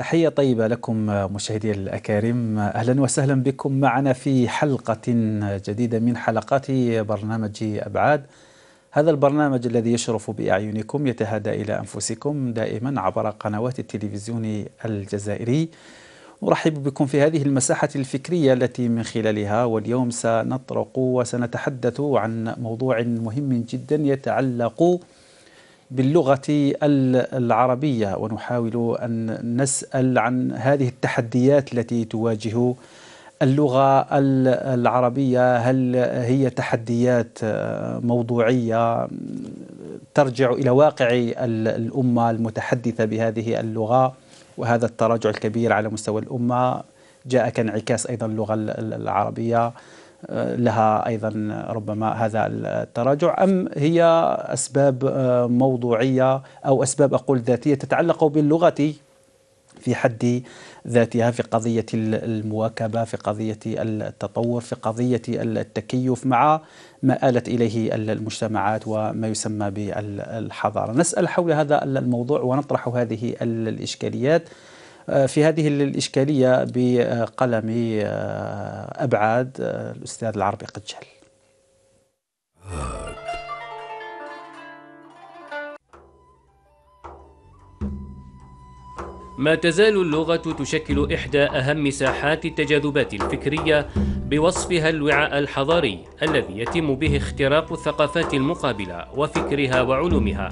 تحية طيبة لكم مشاهدي الأكارم أهلا وسهلا بكم معنا في حلقة جديدة من حلقات برنامج أبعاد هذا البرنامج الذي يشرف بأعينكم يتهادى إلى أنفسكم دائما عبر قنوات التلفزيون الجزائري أرحب بكم في هذه المساحة الفكرية التي من خلالها واليوم سنطرق وسنتحدث عن موضوع مهم جدا يتعلق باللغة العربية ونحاول أن نسأل عن هذه التحديات التي تواجه اللغة العربية هل هي تحديات موضوعية ترجع إلى واقع الأمة المتحدثة بهذه اللغة وهذا التراجع الكبير على مستوى الأمة جاء كانعكاس أيضا اللغة العربية لها ايضا ربما هذا التراجع ام هي اسباب موضوعيه او اسباب اقول ذاتيه تتعلق باللغه في حد ذاتها في قضية المواكبة في قضية التطور في قضية التكيف مع ما آلت إليه المجتمعات وما يسمى بالحضارة نسأل حول هذا الموضوع ونطرح هذه الإشكاليات آه، في هذه الإشكالية بقلم آه، أبعاد آه، الأستاذ العربي قجل ما تزال اللغة تشكل إحدى أهم ساحات التجاذبات الفكرية بوصفها الوعاء الحضاري الذي يتم به اختراق الثقافات المقابلة وفكرها وعلومها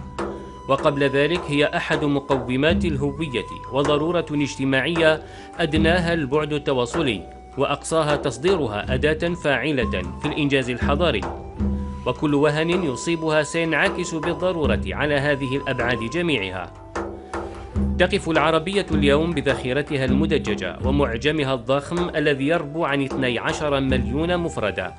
وقبل ذلك هي أحد مقومات الهوية وضرورة اجتماعية أدناها البعد التواصلي وأقصاها تصديرها أداة فاعلة في الإنجاز الحضاري وكل وهن يصيبها سينعكس بالضرورة على هذه الأبعاد جميعها تقف العربية اليوم بذخيرتها المدججة ومعجمها الضخم الذي يربو عن 12 مليون مفردة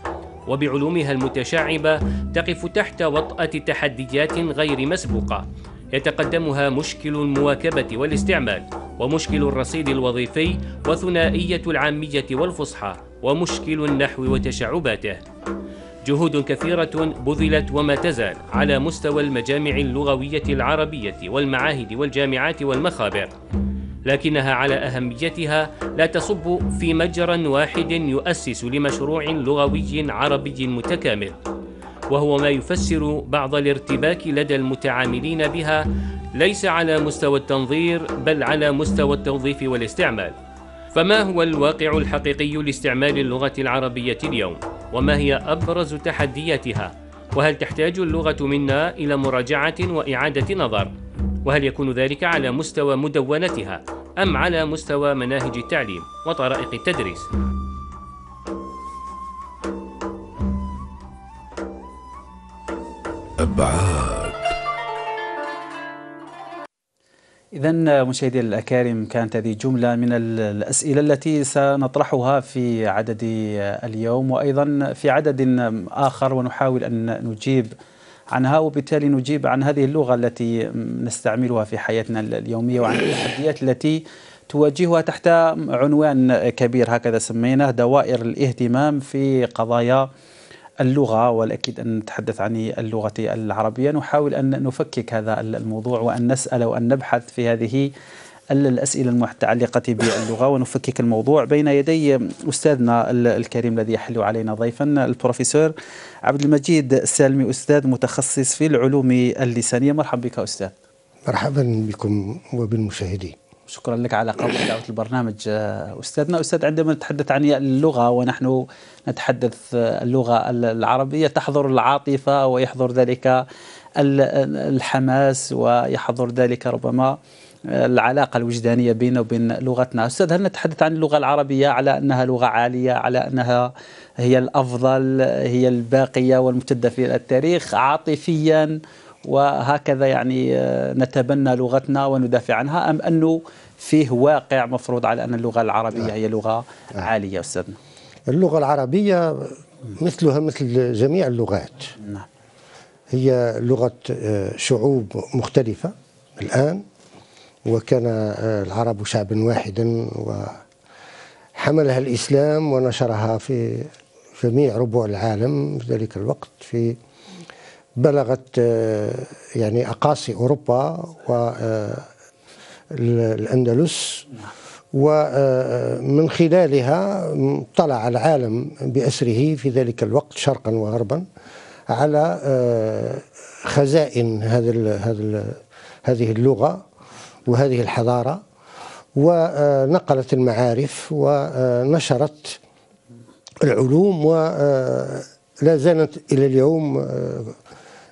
وبعلومها المتشعبة تقف تحت وطأة تحديات غير مسبوقة يتقدمها مشكل المواكبة والاستعمال ومشكل الرصيد الوظيفي وثنائية العامية والفصحى ومشكل النحو وتشعباته جهود كثيرة بذلت وما تزال على مستوى المجامع اللغوية العربية والمعاهد والجامعات والمخابر لكنها على أهميتها لا تصب في مجرى واحد يؤسس لمشروع لغوي عربي متكامل وهو ما يفسر بعض الارتباك لدى المتعاملين بها ليس على مستوى التنظير بل على مستوى التوظيف والاستعمال فما هو الواقع الحقيقي لاستعمال اللغة العربية اليوم؟ وما هي أبرز تحدياتها؟ وهل تحتاج اللغة منا إلى مراجعة وإعادة نظر؟ وهل يكون ذلك على مستوى مدونتها أم على مستوى مناهج التعليم وطرائق التدريس؟ أبعاد إذا مشاهدي الأكارم كانت هذه جملة من الأسئلة التي سنطرحها في عدد اليوم وأيضا في عدد آخر ونحاول أن نجيب عنها وبالتالي نجيب عن هذه اللغة التي نستعملها في حياتنا اليومية وعن التحديات التي تواجهها تحت عنوان كبير هكذا سميناه دوائر الاهتمام في قضايا اللغة والأكيد أن نتحدث عن اللغة العربية نحاول أن نفكك هذا الموضوع وأن نسأل وأن نبحث في هذه الأسئلة المتعلقة باللغة ونفكك الموضوع بين يدي أستاذنا الكريم الذي يحل علينا ضيفا البروفيسور عبد المجيد السالمي أستاذ متخصص في العلوم اللسانية مرحبا بك أستاذ مرحبا بكم وبالمشاهدين شكرا لك على قبول دعوة البرنامج أستاذنا أستاذ عندما نتحدث عن اللغة ونحن نتحدث اللغة العربية تحضر العاطفة ويحضر ذلك الحماس ويحضر ذلك ربما العلاقة الوجدانية بيننا وبين لغتنا أستاذ هل نتحدث عن اللغة العربية على أنها لغة عالية على أنها هي الأفضل هي الباقية والممتدة في التاريخ عاطفيا وهكذا يعني آه، نتبنى لغتنا وندافع عنها أم أنه فيه واقع مفروض على أن اللغة العربية نعم. هي لغة نعم. عالية أستاذنا اللغة العربية مثلها مثل جميع اللغات نعم هي لغة آه، شعوب مختلفة الآن وكان آه، العرب شعبا واحدا وحملها الإسلام ونشرها في جميع ربوع العالم في ذلك الوقت في بلغت آه، يعني أقاصي أوروبا والأندلس آه، ومن خلالها طلع العالم بأسره في ذلك الوقت شرقا وغربا على خزائن هذا هذه اللغة وهذه الحضارة ونقلت المعارف ونشرت العلوم ولا آه، زالت إلى اليوم آه،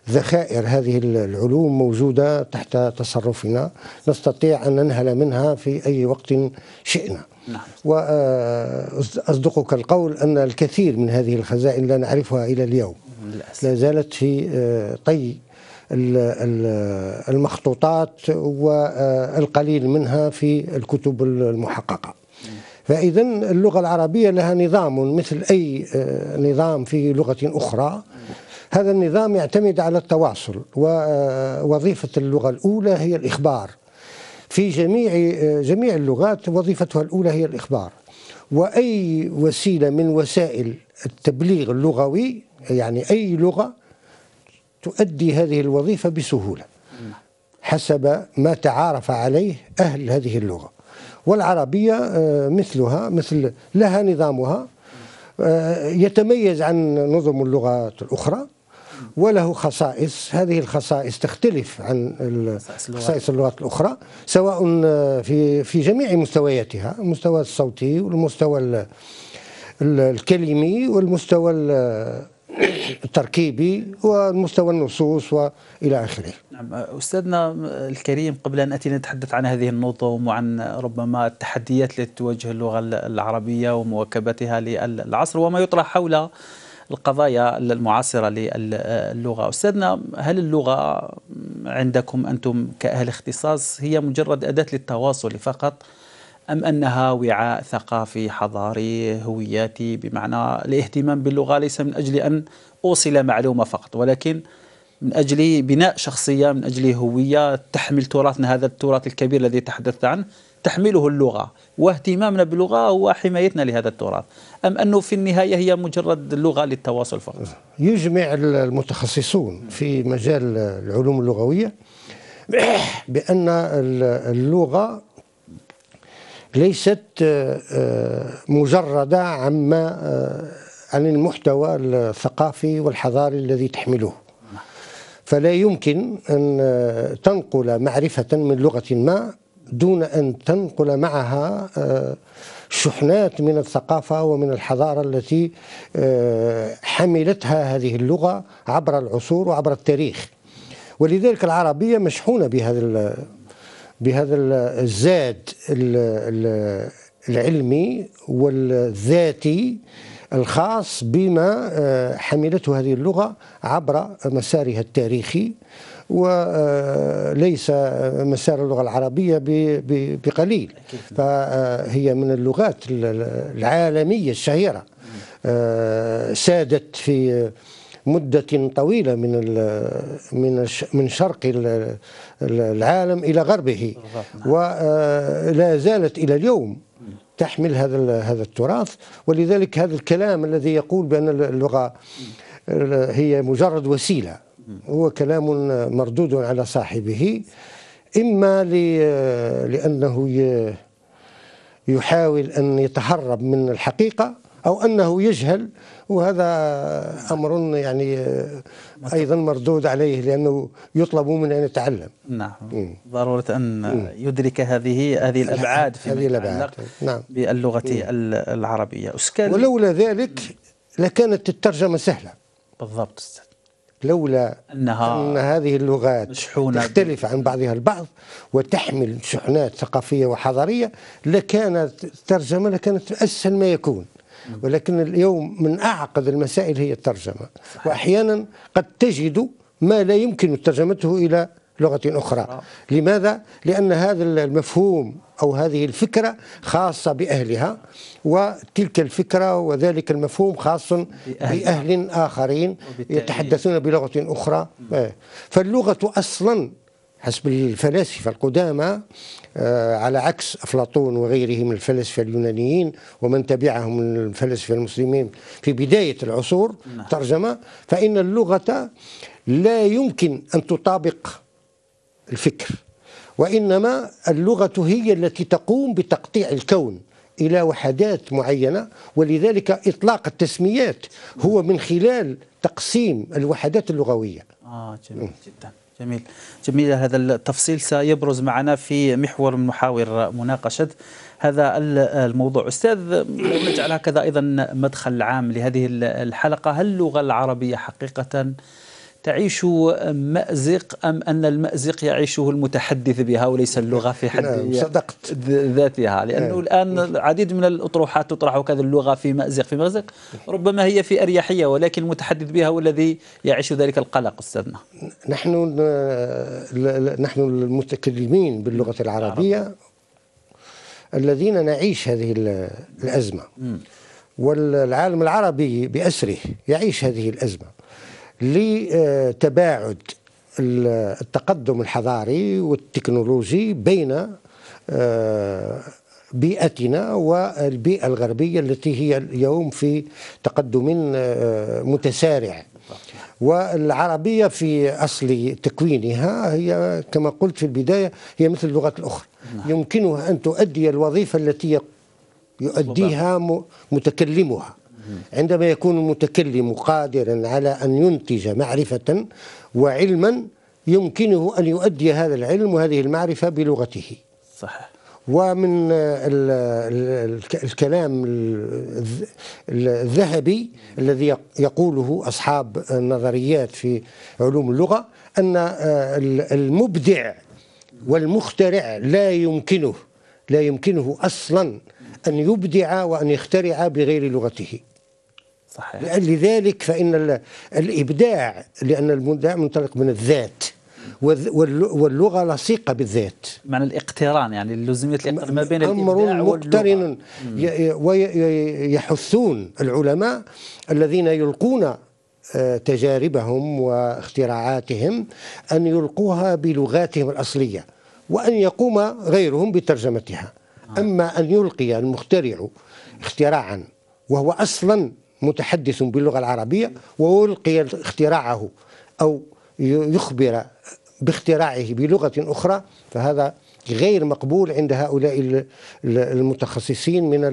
ذخائر هذه العلوم موجودة تحت تصرفنا نستطيع أن ننهل منها في أي وقت شئنا نعم. وأصدقك آه، القول أن الكثير من هذه الخزائن لا نعرفها إلى اليوم لا زالت في طي المخطوطات والقليل منها في الكتب المحققة فإذا اللغة العربية لها نظام مثل أي آه، نظام في لغة أخرى هذا النظام يعتمد على التواصل ووظيفة آه، اللغة الأولى هي الإخبار في جميع آه، جميع اللغات وظيفتها الأولى هي الإخبار وأي وسيلة من وسائل التبليغ اللغوي يعني أي لغة تؤدي هذه الوظيفة بسهولة حسب ما تعارف عليه أهل هذه اللغة والعربية آه، مثلها مثل لها نظامها آه، يتميز عن نظم اللغات الأخرى وله خصائص هذه الخصائص تختلف عن خصائص اللغات الأخرى سواء آه، في في جميع مستوياتها المستوى الصوتي والمستوى الكلمي والمستوى التركيبي ومستوى النصوص والى اخره. نعم استاذنا الكريم قبل ان اتي نتحدث عن هذه النقطه وعن ربما التحديات التي تواجه اللغه العربيه ومواكبتها للعصر وما يطرح حول القضايا المعاصرة للغة أستاذنا هل اللغة عندكم أنتم كأهل اختصاص هي مجرد أداة للتواصل فقط أم أنها وعاء ثقافي حضاري هوياتي بمعنى الاهتمام باللغة ليس من أجل أن أوصل معلومة فقط ولكن من أجل بناء شخصية من أجل هوية تحمل تراثنا هذا التراث الكبير الذي تحدثت عنه تحمله اللغة واهتمامنا باللغة هو حمايتنا لهذا التراث أم أنه في النهاية هي مجرد لغة للتواصل فقط يجمع المتخصصون في مجال العلوم اللغوية بأن اللغة ليست آه، آه، مجردة عما آه، عن المحتوى الثقافي والحضاري الذي تحمله فلا يمكن أن تنقل معرفة من لغة ما دون أن تنقل معها شحنات من الثقافة ومن الحضارة التي حملتها هذه اللغة عبر العصور وعبر التاريخ ولذلك العربية مشحونة بهذا بهذا الزاد العلمي والذاتي الخاص بما آه، حملته هذه اللغة عبر مسارها التاريخي وليس آه، آه، مسار اللغة العربية بقليل فهي من اللغات العالمية الشهيرة سادت في مدة طويلة من من من شرق العالم إلى غربه ولا آه، زالت إلى اليوم تحمل هذا هذا التراث ولذلك هذا الكلام الذي يقول بأن اللغة هي مجرد وسيلة هو كلام مردود على صاحبه إما لأنه يحاول أن يتهرب من الحقيقة أو أنه يجهل وهذا أمر يعني أيضا مردود عليه لأنه يطلب منه أن يتعلم نعم م. ضرورة أن يدرك هذه هذه الأبعاد في هذه الأبعاد نعم باللغة العربية اسكان ولولا ذلك لكانت الترجمة سهلة بالضبط أستاذ لولا أنها أن هذه اللغات مشحونة تختلف عن بعضها البعض وتحمل شحنات ثقافية وحضارية لكانت الترجمة لكانت أسهل ما يكون ولكن اليوم من أعقد المسائل هي الترجمة وأحيانا قد تجد ما لا يمكن ترجمته إلى لغة أخرى لماذا؟ لأن هذا المفهوم أو هذه الفكرة خاصة بأهلها وتلك الفكرة وذلك المفهوم خاص بأهل آخرين يتحدثون بلغة أخرى إيه. فاللغة أصلا حسب الفلاسفة القدامى آه، على عكس أفلاطون وغيره من الفلاسفة اليونانيين ومن تبعهم من الفلاسفة المسلمين في بداية العصور نعم. ترجمة فإن اللغة لا يمكن أن تطابق الفكر وإنما اللغة هي التي تقوم بتقطيع الكون إلى وحدات معينة ولذلك إطلاق التسميات هو من خلال تقسيم الوحدات اللغوية آه جميل نعم. جدا جميل جميل هذا التفصيل سيبرز معنا في محور من محاور مناقشة هذا الموضوع أستاذ نجعل هكذا أيضا مدخل عام لهذه الحلقة هل اللغة العربية حقيقة تعيش مأزق أم أن المأزق يعيشه المتحدث بها وليس اللغة في حد نعم، صدقت ذاتها لأنه نعم. الآن العديد من الأطروحات تطرح كذا اللغة في مأزق في مأزق ربما هي في أريحية ولكن المتحدث بها هو الذي يعيش ذلك القلق أستاذنا نحن آه، نحن المتكلمين باللغة نعم. العربية عربي. الذين نعيش هذه الأزمة م. والعالم العربي بأسره يعيش هذه الأزمة لتباعد التقدم الحضاري والتكنولوجي بين آه، بيئتنا والبيئة الغربية التي هي اليوم في تقدم آه، متسارع والعربية في أصل تكوينها هي كما قلت في البداية هي مثل اللغات الأخرى نعم. يمكنها أن تؤدي الوظيفة التي يؤديها متكلمها عندما يكون المتكلم قادرا على أن ينتج معرفة وعلما يمكنه أن يؤدي هذا العلم وهذه المعرفة بلغته صحيح ومن الكلام الذهبي الذي يقوله أصحاب النظريات في علوم اللغة أن آه، المبدع والمخترع لا يمكنه لا يمكنه أصلا أن يبدع وأن يخترع بغير لغته صحيح. لذلك فإن الإبداع لأن المبدع منطلق من الذات واللغة لصيقة بالذات معنى الاقتران يعني لزمية الاقتران ما بين أمر مقترن ويحثون العلماء الذين يلقون آه، تجاربهم واختراعاتهم أن يلقوها بلغاتهم الأصلية وأن يقوم غيرهم بترجمتها آه. أما أن يلقي المخترع اختراعا وهو أصلا متحدث باللغة العربية ويلقي اختراعه أو يخبر باختراعه بلغة أخرى فهذا غير مقبول عند هؤلاء المتخصصين من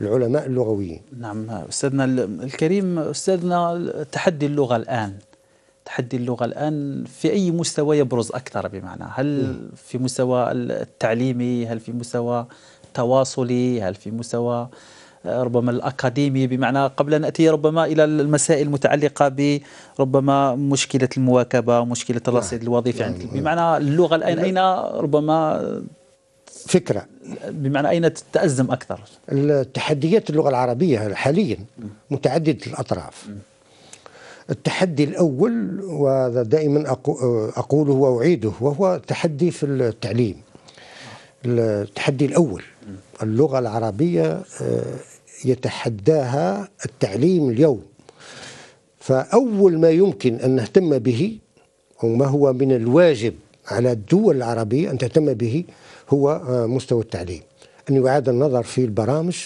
العلماء اللغويين نعم أستاذنا الكريم أستاذنا تحدي اللغة الآن تحدي اللغة الآن في أي مستوى يبرز أكثر بمعنى هل نعم. في مستوى التعليمي هل في مستوى تواصلي هل في مستوى ربما الأكاديمي بمعنى قبل أن أتي ربما إلى المسائل المتعلقة بربما مشكلة المواكبة مشكلة الرصيد الوظيفي يعني بمعنى اللغة الآن أين ربما فكرة بمعنى أين تتأزم أكثر التحديات اللغة العربية حاليا متعددة الأطراف التحدي الأول وهذا دائما أقوله وأعيده وهو تحدي في التعليم التحدي الأول اللغة العربية آه، يتحداها التعليم اليوم فأول ما يمكن أن نهتم به وما هو من الواجب على الدول العربية أن تهتم به هو آه، مستوى التعليم أن يعاد النظر في البرامج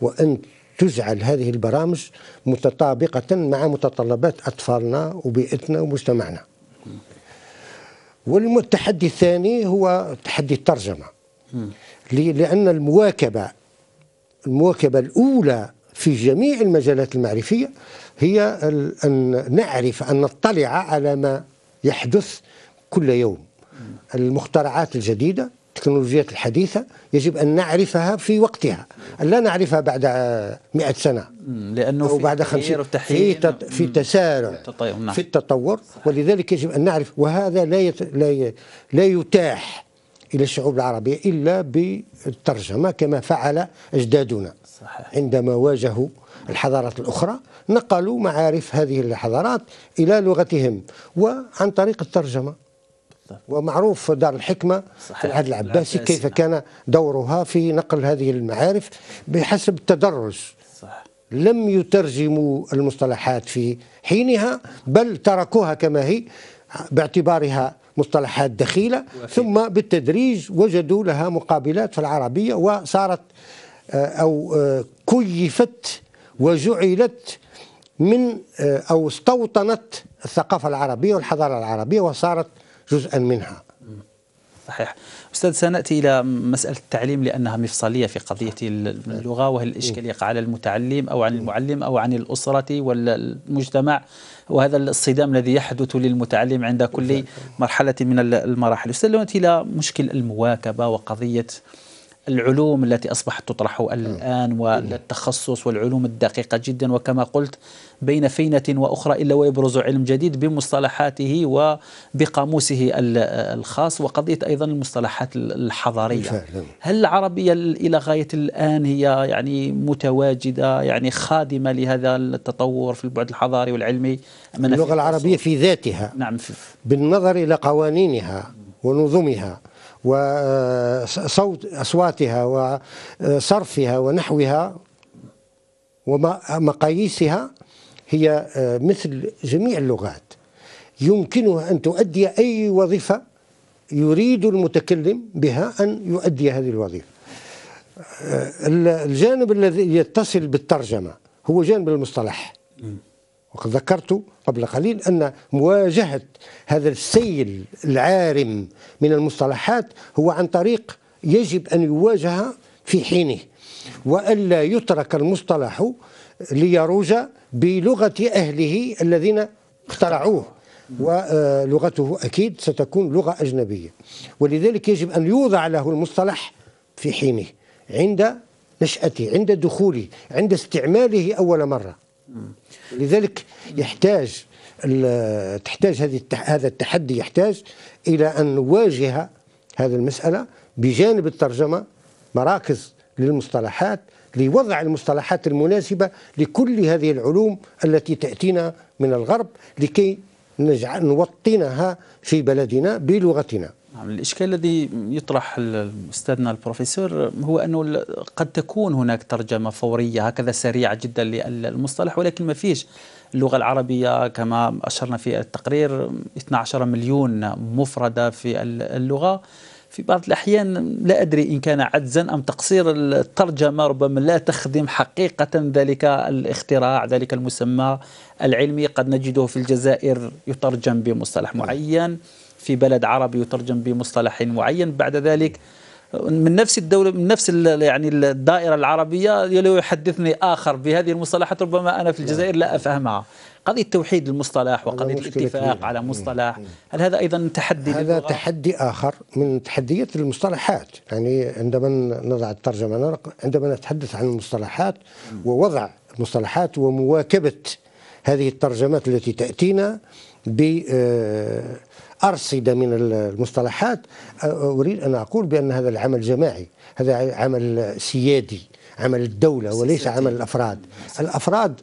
وأن تجعل هذه البرامج متطابقة مع متطلبات أطفالنا وبيئتنا ومجتمعنا والتحدي الثاني هو تحدي الترجمه لأن المواكبة المواكبة الأولى في جميع المجالات المعرفية هي أن نعرف أن نطلع على ما يحدث كل يوم المخترعات الجديدة التكنولوجيات الحديثة يجب أن نعرفها في وقتها أن لا نعرفها بعد مئة سنة لأنه أو بعد خمسين في, تط... في تسارع نعم. في التطور ولذلك يجب أن نعرف وهذا لا يت... لا, ي... لا يتاح إلى الشعوب العربية إلا بالترجمة كما فعل أجدادنا صحيح. عندما واجهوا الحضارات الأخرى نقلوا معارف هذه الحضارات إلى لغتهم وعن طريق الترجمة ومعروف دار الحكمة صحيح. في العهد العباسي كيف كان دورها في نقل هذه المعارف بحسب التدرج لم يترجموا المصطلحات في حينها بل تركوها كما هي باعتبارها مصطلحات دخيلة ثم بالتدريج وجدوا لها مقابلات في العربية وصارت آه، أو آه، كيفت وجعلت من آه، أو استوطنت الثقافة العربية والحضارة العربية وصارت جزءا منها صحيح أستاذ سنأتي إلى مسألة التعليم لأنها مفصلية في قضية اللغة وهل الإشكال يقع على المتعلم أو عن المعلم أو عن الأسرة والمجتمع وهذا الصدام الذي يحدث للمتعلم عند كل مرحلة من المراحل أستاذ لو إلى مشكل المواكبة وقضية العلوم التي أصبحت تطرح الآن والتخصص والعلوم الدقيقة جدا وكما قلت بين فينة وأخرى إلا ويبرز علم جديد بمصطلحاته وبقاموسه الخاص وقضية أيضا المصطلحات الحضارية نعم. هل العربية إلى غاية الآن هي يعني متواجدة يعني خادمة لهذا التطور في البعد الحضاري والعلمي اللغة العربية في ذاتها نعم بالنظر إلى قوانينها ونظمها وصوت أصواتها وصرفها ونحوها ومقاييسها هي مثل جميع اللغات يمكنها أن تؤدي أي وظيفة يريد المتكلم بها أن يؤدي هذه الوظيفة الجانب الذي يتصل بالترجمة هو جانب المصطلح وقد ذكرت قبل قليل أن مواجهة هذا السيل العارم من المصطلحات هو عن طريق يجب أن يواجه في حينه وألا يترك المصطلح ليروج بلغة أهله الذين اخترعوه ولغته آه، أكيد ستكون لغة أجنبية ولذلك يجب أن يوضع له المصطلح في حينه عند نشأته عند دخوله عند استعماله أول مرة لذلك يحتاج تحتاج هذه هذا التحدي يحتاج الى ان نواجه هذه المساله بجانب الترجمه مراكز للمصطلحات لوضع المصطلحات المناسبه لكل هذه العلوم التي تاتينا من الغرب لكي نجعل نوطنها في بلدنا بلغتنا نعم الإشكال الذي يطرح أستاذنا البروفيسور هو أنه قد تكون هناك ترجمة فورية هكذا سريعة جدا للمصطلح ولكن ما فيش اللغة العربية كما أشرنا في التقرير 12 مليون مفردة في اللغة في بعض الأحيان لا أدري إن كان عجزا أم تقصير الترجمة ربما لا تخدم حقيقة ذلك الاختراع ذلك المسمى العلمي قد نجده في الجزائر يترجم بمصطلح نعم. معين في بلد عربي يترجم بمصطلح معين بعد ذلك من نفس الدولة من نفس يعني الدائرة العربية لو يحدثني آخر بهذه المصطلحات ربما أنا في الجزائر لا أفهمها قضية توحيد المصطلح وقضية الاتفاق على مصطلح هل هذا أيضا تحدي هذا للغة؟ تحدي آخر من تحديات المصطلحات يعني عندما نضع الترجمة عندما نتحدث عن المصطلحات ووضع المصطلحات ومواكبة هذه الترجمات التي تأتينا ب آه، أرصدة من المصطلحات أريد أن أقول بأن هذا العمل جماعي هذا عمل سيادي عمل الدولة وليس عمل الأفراد الأفراد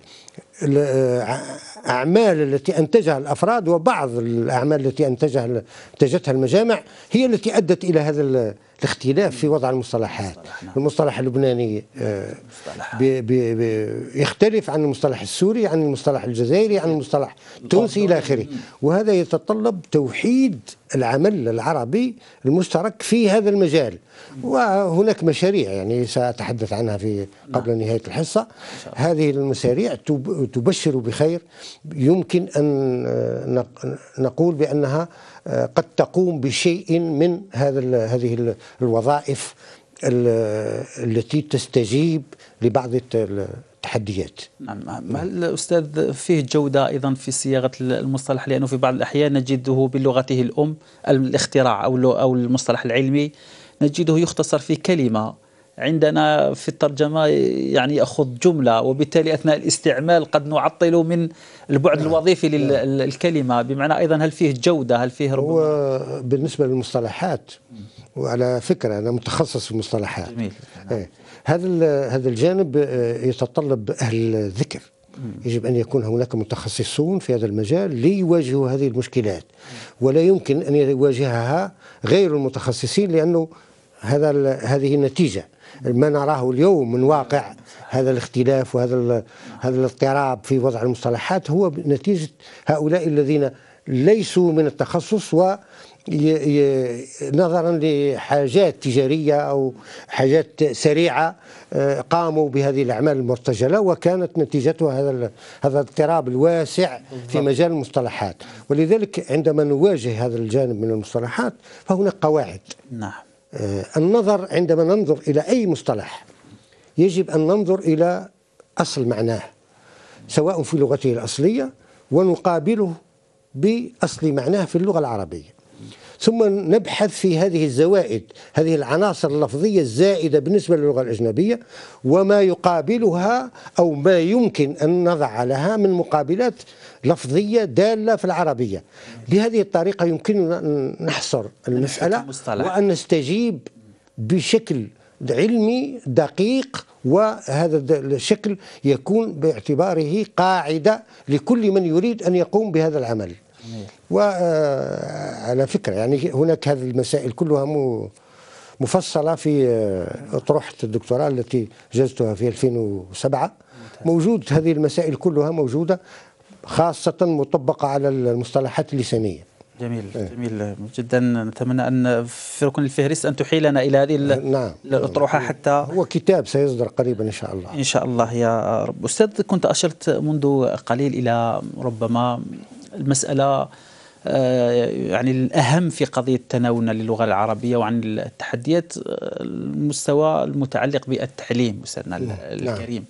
الأعمال التي أنتجها الأفراد وبعض الأعمال التي أنتجها أنتجتها المجامع هي التي أدت إلى هذا الاختلاف في وضع المصطلحات نعم. المصطلح اللبناني آه، بي بي يختلف عن المصطلح السوري عن المصطلح الجزائري عن المصطلح التونسي إلى آخره وهذا يتطلب توحيد العمل العربي المشترك في هذا المجال وهناك مشاريع يعني سأتحدث عنها في نعم. قبل نهاية الحصة هذه المشاريع تبشر بخير يمكن أن نقول بأنها آه، قد تقوم بشيء من هذا هذه الوظائف التي تستجيب لبعض التحديات نعم هل أستاذ فيه جودة أيضا في صياغة المصطلح لأنه في بعض الأحيان نجده بلغته الأم الاختراع أو أو المصطلح العلمي نجده يختصر في كلمة عندنا في الترجمة يعني يأخذ جملة وبالتالي أثناء الاستعمال قد نعطل من البعد نعم. الوظيفي للكلمة نعم. بمعنى أيضا هل فيه جودة هل فيه ربما هو بالنسبة للمصطلحات وعلى فكرة أنا متخصص في المصطلحات جميل. نعم. هذا هذا الجانب آه، يتطلب اهل الذكر يجب ان يكون هناك متخصصون في هذا المجال ليواجهوا هذه المشكلات ولا يمكن ان يواجهها غير المتخصصين لانه هذا هذه النتيجه ما نراه اليوم من واقع هذا الاختلاف وهذا هذا الاضطراب في وضع المصطلحات هو نتيجه هؤلاء الذين ليسوا من التخصص و نظرا لحاجات تجارية أو حاجات سريعة آه، قاموا بهذه الأعمال المرتجلة وكانت نتيجتها هذا هذا الاضطراب الواسع في مجال المصطلحات ولذلك عندما نواجه هذا الجانب من المصطلحات فهناك قواعد نعم آه، النظر عندما ننظر إلى أي مصطلح يجب أن ننظر إلى أصل معناه سواء في لغته الأصلية ونقابله بأصل معناه في اللغة العربية ثم نبحث في هذه الزوائد هذه العناصر اللفظية الزائدة بالنسبة للغة الأجنبية وما يقابلها أو ما يمكن أن نضع لها من مقابلات لفظية دالة في العربية بهذه الطريقة يمكننا أن نحصر المسألة وأن نستجيب بشكل علمي دقيق وهذا الشكل يكون باعتباره قاعدة لكل من يريد أن يقوم بهذا العمل وعلى آه، فكرة يعني هناك هذه المسائل كلها مو مفصله في اطروحه آه، الدكتوراه التي جزتها في 2007 موجود هذه المسائل كلها موجوده خاصه مطبقه على المصطلحات اللسانيه جميل إيه. جميل جدا نتمنى ان في ركن الفهرس ان تحيلنا الى هذه نعم. الاطروحه حتى هو كتاب سيصدر قريبا ان شاء الله ان شاء الله يا رب استاذ كنت اشرت منذ قليل الى ربما المسألة آه، يعني الأهم في قضية تناولنا للغة العربية وعن التحديات آه، المستوى المتعلق بالتعليم أستاذنا نعم. الكريم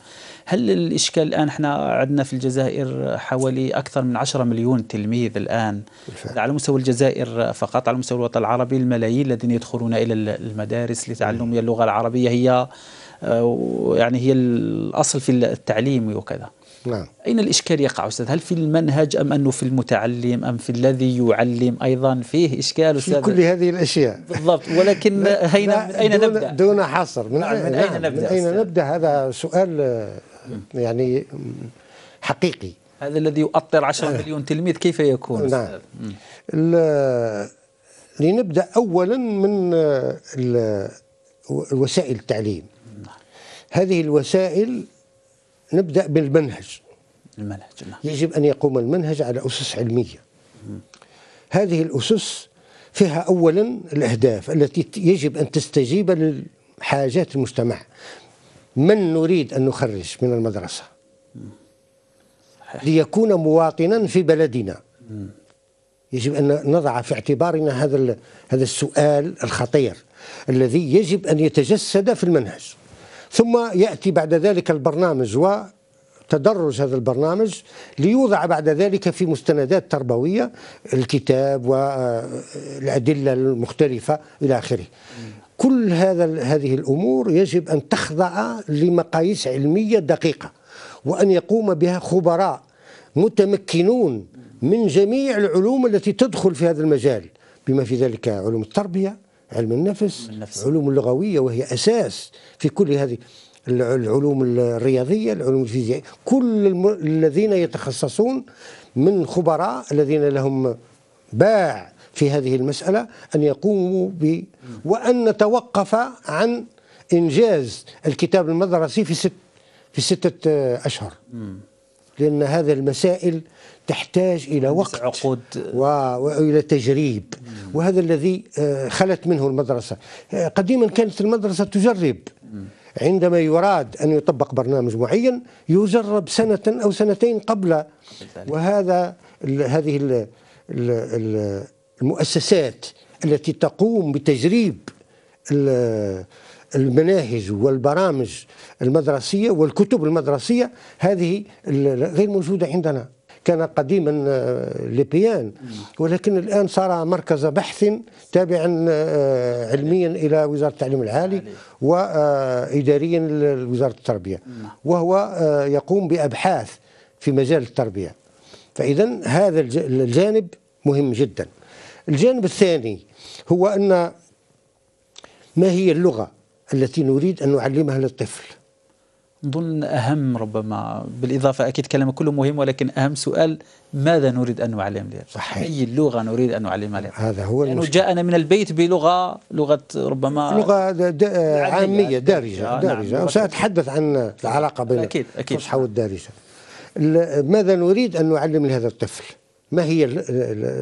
هل الإشكال الآن احنا عندنا في الجزائر حوالي أكثر من 10 مليون تلميذ الآن بالفعل. على مستوى الجزائر فقط على مستوى الوطن العربي الملايين الذين يدخلون إلى المدارس لتعلم اللغة العربية هي آه، يعني هي الأصل في التعليم وكذا نعم. أين الإشكال يقع أستاذ هل في المنهج أم أنه في المتعلم أم في الذي يعلم أيضا فيه إشكال أستاذ في كل هذه الأشياء بالضبط ولكن أين أين دون نبدأ دون حصر من, نعم. من أين نعم، نبدأ من أين نبدأ هذا سؤال آه، يعني حقيقي هذا الذي يؤطر 10 آه. مليون تلميذ كيف يكون نعم لنبدا اولا من آه، وسائل التعليم نعم. هذه الوسائل نبدأ بالمنهج المنهج نعم. يجب أن يقوم المنهج على أسس علمية مم. هذه الأسس فيها أولا الأهداف التي يجب أن تستجيب لحاجات المجتمع من نريد أن نخرج من المدرسة ليكون مواطنا في بلدنا يجب أن نضع في اعتبارنا هذا هذا السؤال الخطير الذي يجب أن يتجسد في المنهج ثم يأتي بعد ذلك البرنامج وتدرج هذا البرنامج ليوضع بعد ذلك في مستندات تربوية الكتاب والأدلة المختلفة إلى آخره كل هذا هذه الأمور يجب أن تخضع لمقاييس علمية دقيقة وأن يقوم بها خبراء متمكنون من جميع العلوم التي تدخل في هذا المجال بما في ذلك علوم التربية علم النفس, النفس. علوم اللغوية وهي أساس في كل هذه العلوم الرياضية العلوم الفيزيائية كل الم... الذين يتخصصون من خبراء الذين لهم باع في هذه المسألة أن يقوموا ب وأن نتوقف عن إنجاز الكتاب المدرسي في ست في ستة أشهر لأن هذا المسائل تحتاج إلى وقت عقود وإلى تجريب وهذا الذي آه، خلت منه المدرسة آه، قديما كانت المدرسة تجرب عندما يراد أن يطبق برنامج معين يجرب سنة أو سنتين قبل وهذا هذه المؤسسات التي تقوم بتجريب المناهج والبرامج المدرسية والكتب المدرسية هذه غير موجودة عندنا كان قديما آه، لبيان ولكن الآن صار مركز بحث تابعا آه، علميا إلى وزارة التعليم العالي وإداريا آه، لوزارة التربية وهو يقوم بأبحاث في مجال التربية فإذا هذا الجانب مهم جدا الجانب الثاني هو أن ما هي اللغة التي نريد أن نعلمها للطفل ضمن أهم ربما بالإضافة أكيد كلامك كله مهم ولكن أهم سؤال ماذا نريد أن نعلم لها صحيح. أي لغة نريد أن نعلمها لها هذا هو لأنه يعني جاءنا من البيت بلغة لغة ربما لغة دا عامية دارجة دارجة نعم. سأتحدث عن العلاقة بين أكيد أكيد الفصحى والدارجة ماذا نريد أن نعلم لهذا الطفل ما هي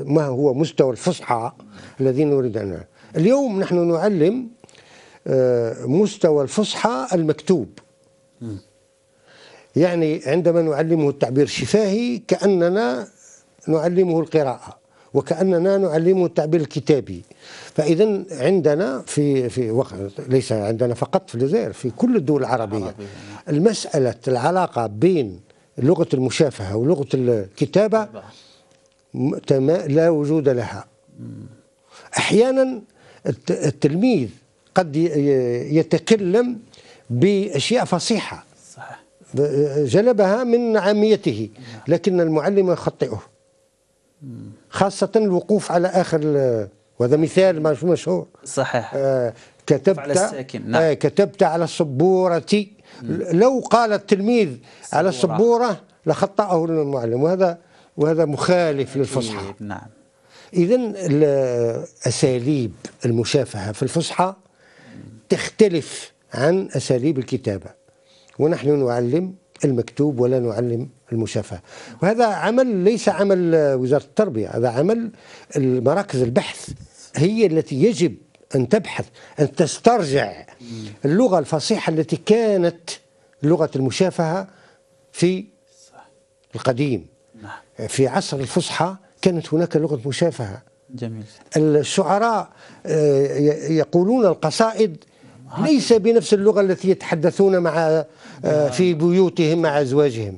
ما هو مستوى الفصحى الذي نريد أن نعلم اليوم نحن نعلم مستوى الفصحى المكتوب يعني عندما نعلمه التعبير الشفاهي كأننا نعلمه القراءة وكأننا نعلمه التعبير الكتابي فإذا عندنا في في ليس عندنا فقط في الجزائر في كل الدول العربية المسألة العلاقة بين لغة المشافهة ولغة الكتابة لا وجود لها أحيانا التلميذ قد يتكلم بأشياء فصيحة صحيح. جلبها من عاميته نعم. لكن المعلم يخطئه خاصة الوقوف على آخر وهذا مثال مشهور صحيح آه كتبت على الساكن نعم. آه كتبت على السبورة لو قال التلميذ سبورة. على السبورة لخطأه المعلم وهذا وهذا مخالف للفصحى نعم إذا أساليب المشافهة في الفصحى تختلف عن أساليب الكتابة ونحن نعلم المكتوب ولا نعلم المشافهة وهذا عمل ليس عمل وزارة التربية هذا عمل مراكز البحث هي التي يجب أن تبحث أن تسترجع اللغة الفصيحة التي كانت لغة المشافهة في القديم نعم. في عصر الفصحى كانت هناك لغة مشافهة جميل الشعراء آه، يقولون القصائد ليس بنفس اللغة التي يتحدثون مع آه، في نعم. بيوتهم مع أزواجهم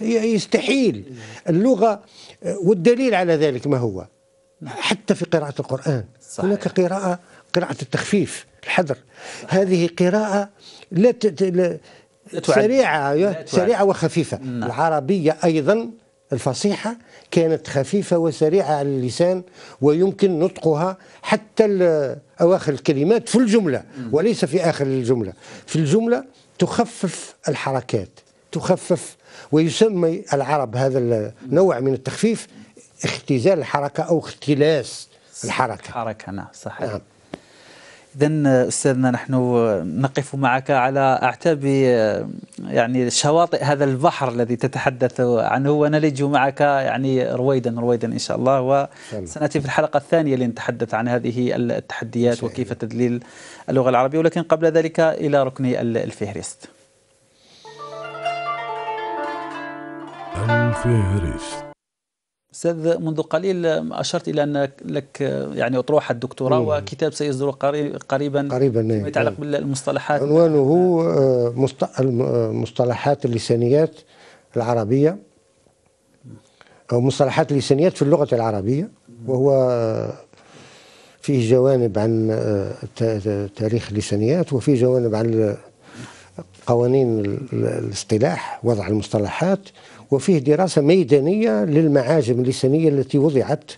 يستحيل اللغة آه، والدليل على ذلك ما هو نعم. حتى في قراءة القرآن صحيح. هناك قراءة قراءة التخفيف الحذر هذه قراءة لا سريعة سريعة وخفيفة نعم. العربية أيضا الفصيحة كانت خفيفة وسريعة على اللسان ويمكن نطقها حتى أواخر الكلمات في الجملة وليس في آخر الجملة في الجملة تخفف الحركات تخفف ويسمي العرب هذا النوع من التخفيف اختزال الحركة أو اختلاس الحركة حركة نعم صحيح نعم. إذا أستاذنا نحن نقف معك على أعتاب يعني شواطئ هذا البحر الذي تتحدث عنه ونلج معك يعني رويدا رويدا إن شاء الله وسنأتي في الحلقة الثانية لنتحدث عن هذه التحديات وكيف تدليل اللغة العربية ولكن قبل ذلك إلى ركن الفهرست الفهرست استاذ منذ قليل اشرت الى ان لك يعني اطروحه الدكتوراه وكتاب سيصدر قريبا قريبا إيه. يتعلق نعم. بالمصطلحات عنوانه آه، مصطلحات اللسانيات العربيه او مصطلحات اللسانيات في اللغه العربيه وهو آه، فيه جوانب عن آه، تاريخ اللسانيات وفيه جوانب عن قوانين الاصطلاح وضع المصطلحات وفيه دراسة ميدانية للمعاجم اللسانية التي وضعت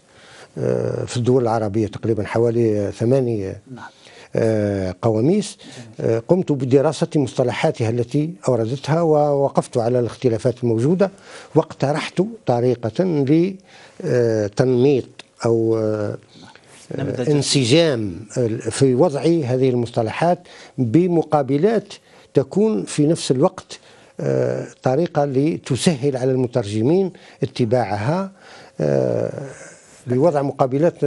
آه، في الدول العربية تقريبا حوالي ثمانية نعم. آه، قواميس آه، قمت بدراسة مصطلحاتها التي أوردتها ووقفت على الاختلافات الموجودة واقترحت طريقة لتنميط أو انسجام في وضع هذه المصطلحات بمقابلات تكون في نفس الوقت آه، طريقة لتسهل على المترجمين اتباعها لوضع آه، مقابلات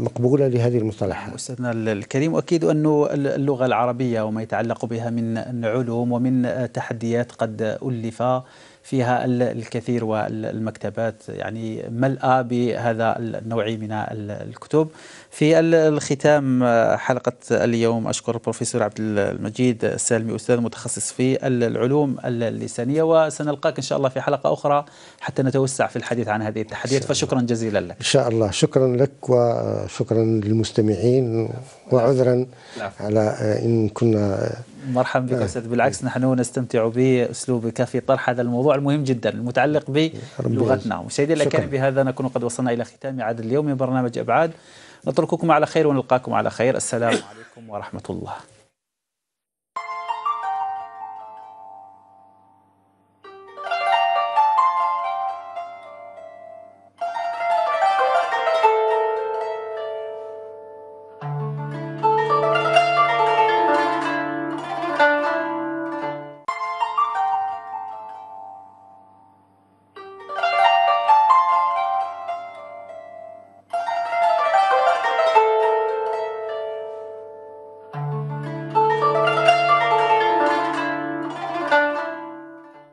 مقبوله لهذه المصطلحات. استاذنا الكريم اكيد انه اللغه العربيه وما يتعلق بها من علوم ومن تحديات قد الف فيها الكثير والمكتبات يعني ملأى بهذا النوع من الكتب. في الختام آه، حلقة اليوم أشكر البروفيسور عبد المجيد السالمي أستاذ متخصص في العلوم اللسانية وسنلقاك إن شاء الله في حلقة أخرى حتى نتوسع في الحديث عن هذه التحديات فشكرا جزيلا لك إن شاء الله شكرا لك وشكرا للمستمعين وعذرا على آه، إن كنا آه، مرحبا بك استاذ بالعكس نحن نستمتع باسلوبك في طرح هذا الموضوع المهم جدا المتعلق بلغتنا مشاهدينا الاكارم بهذا نكون قد وصلنا الى ختام عدد اليوم من برنامج ابعاد نترككم على خير ونلقاكم على خير السلام عليكم ورحمة الله